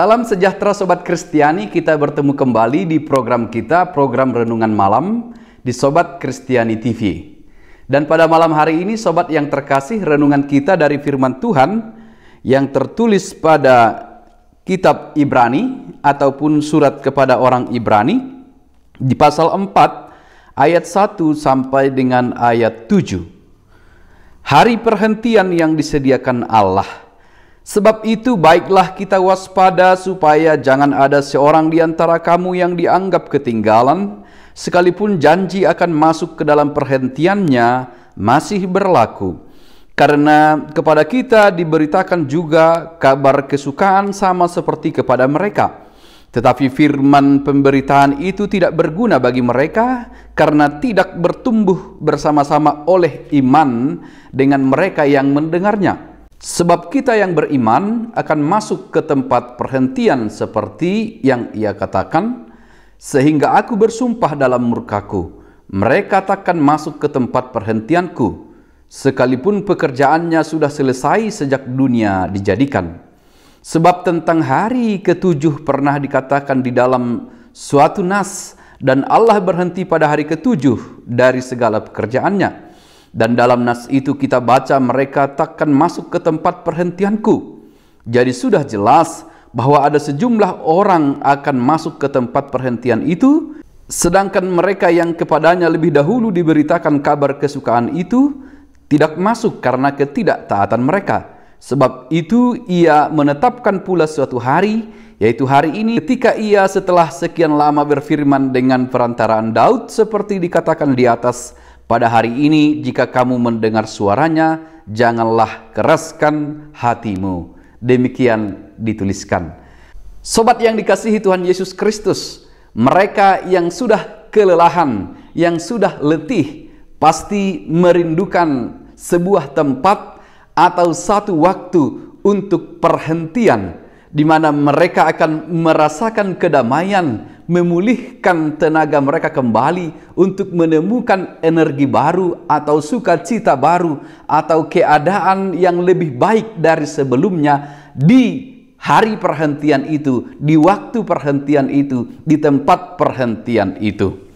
Salam sejahtera Sobat Kristiani, kita bertemu kembali di program kita, program Renungan Malam di Sobat Kristiani TV. Dan pada malam hari ini Sobat yang terkasih, renungan kita dari firman Tuhan yang tertulis pada kitab Ibrani ataupun surat kepada orang Ibrani di pasal 4 ayat 1 sampai dengan ayat 7. Hari perhentian yang disediakan Allah – Sebab itu baiklah kita waspada supaya jangan ada seorang di antara kamu yang dianggap ketinggalan, sekalipun janji akan masuk ke dalam perhentiannya masih berlaku. Karena kepada kita diberitakan juga kabar kesukaan sama seperti kepada mereka. Tetapi firman pemberitaan itu tidak berguna bagi mereka karena tidak bertumbuh bersama-sama oleh iman dengan mereka yang mendengarnya. Sebab kita yang beriman akan masuk ke tempat perhentian seperti yang ia katakan, sehingga aku bersumpah dalam murkaku, mereka takkan masuk ke tempat perhentianku, sekalipun pekerjaannya sudah selesai sejak dunia dijadikan. Sebab tentang hari ketujuh pernah dikatakan di dalam suatu nas, dan Allah berhenti pada hari ketujuh dari segala pekerjaannya.' Dan dalam nas itu kita baca mereka takkan masuk ke tempat perhentianku. Jadi sudah jelas bahwa ada sejumlah orang akan masuk ke tempat perhentian itu, sedangkan mereka yang kepadanya lebih dahulu diberitakan kabar kesukaan itu tidak masuk karena ketidaktaatan mereka. Sebab itu ia menetapkan pula suatu hari, yaitu hari ini ketika ia setelah sekian lama berfirman dengan perantaraan Daud seperti dikatakan di atas, pada hari ini, jika kamu mendengar suaranya, janganlah keraskan hatimu. Demikian dituliskan. Sobat yang dikasihi Tuhan Yesus Kristus, mereka yang sudah kelelahan, yang sudah letih, pasti merindukan sebuah tempat atau satu waktu untuk perhentian, di mana mereka akan merasakan kedamaian, memulihkan tenaga mereka kembali untuk menemukan energi baru atau sukacita baru atau keadaan yang lebih baik dari sebelumnya di hari perhentian itu, di waktu perhentian itu, di tempat perhentian itu.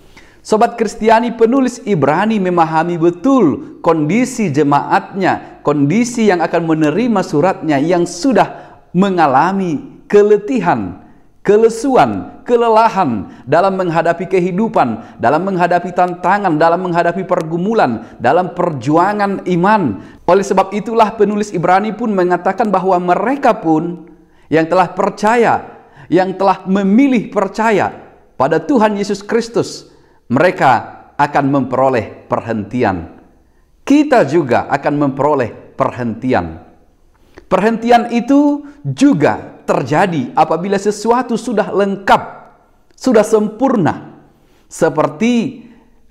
Sobat Kristiani penulis Ibrani memahami betul kondisi jemaatnya, kondisi yang akan menerima suratnya yang sudah mengalami keletihan, kelesuan, kelelahan dalam menghadapi kehidupan, dalam menghadapi tantangan, dalam menghadapi pergumulan, dalam perjuangan iman. Oleh sebab itulah penulis Ibrani pun mengatakan bahwa mereka pun yang telah percaya, yang telah memilih percaya pada Tuhan Yesus Kristus, mereka akan memperoleh perhentian. Kita juga akan memperoleh perhentian. Perhentian itu juga terjadi apabila sesuatu sudah lengkap, sudah sempurna. Seperti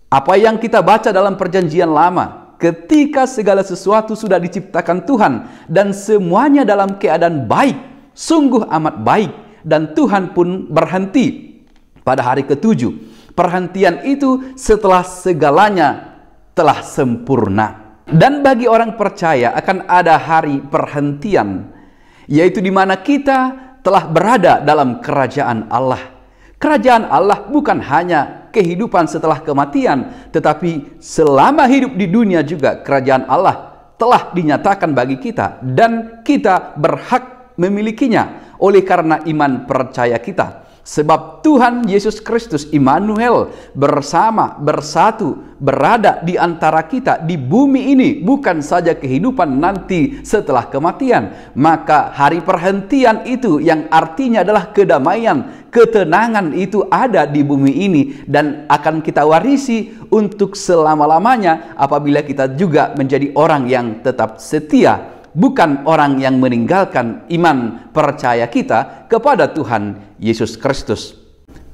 apa yang kita baca dalam perjanjian lama, ketika segala sesuatu sudah diciptakan Tuhan dan semuanya dalam keadaan baik, sungguh amat baik dan Tuhan pun berhenti pada hari ketujuh. Perhentian itu setelah segalanya telah sempurna. Dan bagi orang percaya akan ada hari perhentian yaitu di mana kita telah berada dalam kerajaan Allah. Kerajaan Allah bukan hanya kehidupan setelah kematian, tetapi selama hidup di dunia juga kerajaan Allah telah dinyatakan bagi kita dan kita berhak memilikinya oleh karena iman percaya kita. Sebab Tuhan Yesus Kristus Immanuel bersama, bersatu, berada di antara kita di bumi ini bukan saja kehidupan nanti setelah kematian. Maka hari perhentian itu yang artinya adalah kedamaian, ketenangan itu ada di bumi ini dan akan kita warisi untuk selama-lamanya apabila kita juga menjadi orang yang tetap setia bukan orang yang meninggalkan iman percaya kita kepada Tuhan Yesus Kristus.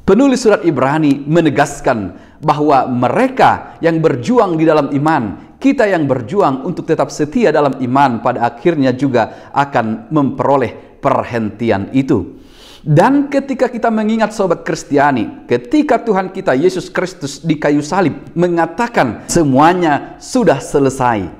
Penulis surat Ibrani menegaskan bahwa mereka yang berjuang di dalam iman, kita yang berjuang untuk tetap setia dalam iman pada akhirnya juga akan memperoleh perhentian itu. Dan ketika kita mengingat sobat Kristiani, ketika Tuhan kita Yesus Kristus di kayu salib mengatakan semuanya sudah selesai.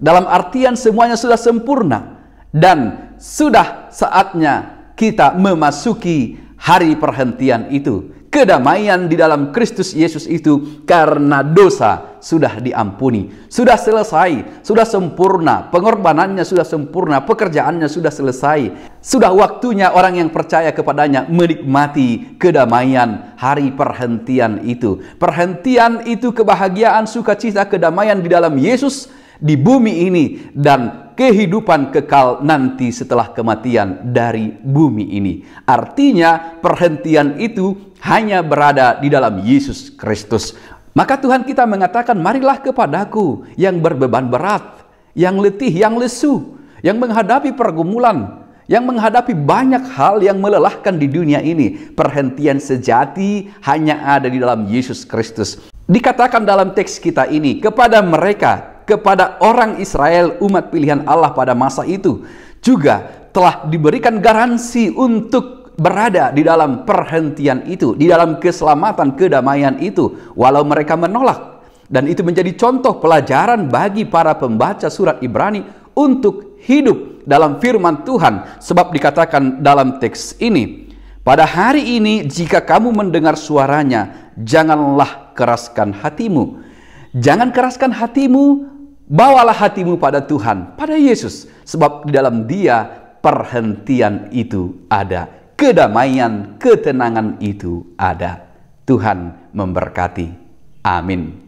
Dalam artian semuanya sudah sempurna dan sudah saatnya kita memasuki hari perhentian itu. Kedamaian di dalam Kristus Yesus itu karena dosa sudah diampuni, sudah selesai, sudah sempurna, pengorbanannya sudah sempurna, pekerjaannya sudah selesai. Sudah waktunya orang yang percaya kepadanya menikmati kedamaian hari perhentian itu. Perhentian itu kebahagiaan, sukacita, kedamaian di dalam Yesus di bumi ini dan kehidupan kekal nanti setelah kematian dari bumi ini. Artinya perhentian itu hanya berada di dalam Yesus Kristus. Maka Tuhan kita mengatakan marilah kepadaku yang berbeban berat, yang letih, yang lesu, yang menghadapi pergumulan, yang menghadapi banyak hal yang melelahkan di dunia ini. Perhentian sejati hanya ada di dalam Yesus Kristus. Dikatakan dalam teks kita ini, kepada mereka kepada orang Israel, umat pilihan Allah pada masa itu, juga telah diberikan garansi untuk berada di dalam perhentian itu, di dalam keselamatan kedamaian itu, walau mereka menolak. Dan itu menjadi contoh pelajaran bagi para pembaca surat Ibrani untuk hidup dalam firman Tuhan, sebab dikatakan dalam teks ini, pada hari ini, jika kamu mendengar suaranya, janganlah keraskan hatimu. Jangan keraskan hatimu Bawalah hatimu pada Tuhan, pada Yesus, sebab di dalam Dia perhentian itu ada, kedamaian, ketenangan itu ada. Tuhan memberkati. Amin.